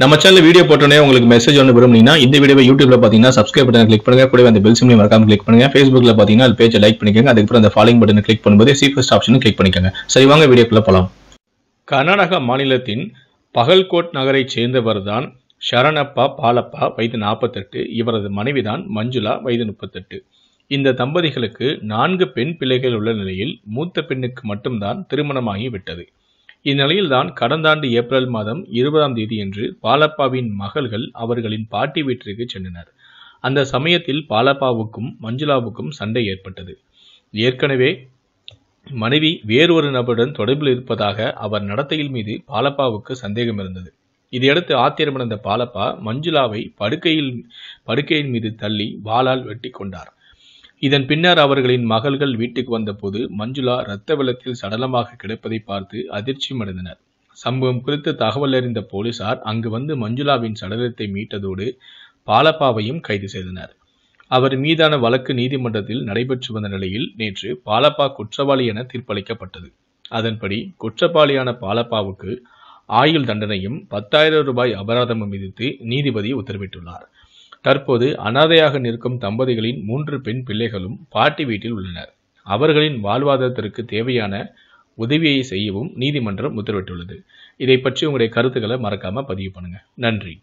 நம்ம channel video போட்டோன்னே உங்களுக்கு மெசேஜ் ஒன்று விரும்புனீங்கன்னா இந்த வீடியோ யூடியூப்ல பார்த்தீங்கன்னா சப்ஸ்கிரைப் பட்டன் கிளிக் பண்ணுங்க கூட அந்த பெல் சிம்லையும் மறக்காம கிளிக் பண்ணுங்க ஃபேஸ்புக்ல பார்த்தீங்கன்னா அது பேஜை லைக் பண்ணிக்கோங்க அதுக்கப்புறம் அந்த ஃபாலோயிங் பட்டன் கிளிக் பண்ணும்போது சீஃபஸ்ட் ஆப்ஷனும் கிளிக் பண்ணிக்கோங்க சரி வாங்க வீடியோக்குள்ள போகலாம் கர்நாடக மாநிலத்தின் பகல்கோட் நகரை சேர்ந்தவர் தான் ஷரணப்பா பாலப்பா வயது நாற்பத்தெட்டு இவரது மனைவிதான் மஞ்சுளா வயது முப்பத்தெட்டு இந்த தம்பதிகளுக்கு நான்கு பெண் பிள்ளைகள் உள்ள நிலையில் மூத்த பெண்ணுக்கு மட்டும்தான் திருமணமாகி விட்டது இந்நிலையில்தான் கடந்த ஆண்டு ஏப்ரல் மாதம் இருபதாம் தேதியன்று பாலப்பாவின் மகள்கள் அவர்களின் பாட்டி வீட்டிற்கு சென்றனர் அந்த சமயத்தில் பாலப்பாவுக்கும் மஞ்சுளாவுக்கும் சண்டை ஏற்பட்டது ஏற்கனவே மனைவி வேறொரு நபருடன் தொடர்பில் இருப்பதாக அவர் நடத்தையில் மீது பாலப்பாவுக்கு சந்தேகம் இருந்தது இதையடுத்து ஆத்திரமடைந்த பாலப்பா மஞ்சுளாவை படுக்கையில் படுக்கையின் மீது தள்ளி வாளால் வெட்டி கொண்டார் இதன் பின்னர் அவர்களின் மகள்கள் வீட்டுக்கு வந்தபோது மஞ்சுளா இரத்த வெள்ளத்தில் சடலமாக கிடப்பதை பார்த்து அடைந்தனர் சம்பவம் குறித்து தகவல் அறிந்த போலீசார் அங்கு வந்து மஞ்சுளாவின் சடலத்தை மீட்டதோடு பாலப்பாவையும் கைது செய்தனர் அவர் மீதான வழக்கு நீதிமன்றத்தில் நடைபெற்று வந்த நிலையில் நேற்று பாலப்பா குற்றவாளி என தீர்ப்பளிக்கப்பட்டது அதன்படி குற்றவாளியான பாலப்பாவுக்கு ஆயுள் தண்டனையும் பத்தாயிரம் ரூபாய் அபராதமும் விதித்து நீதிபதி உத்தரவிட்டுள்ளார் தற்போது அனாதையாக நிற்கும் தம்பதிகளின் மூன்று பெண் பிள்ளைகளும் பாட்டி வீட்டில் உள்ளனர் அவர்களின் வாழ்வாதாரத்திற்கு தேவையான உதவியை செய்யவும் நீதிமன்றம் உத்தரவிட்டுள்ளது இதை பற்றி உங்களுடைய கருத்துக்களை மறக்காமல் பதிவு பண்ணுங்கள் நன்றி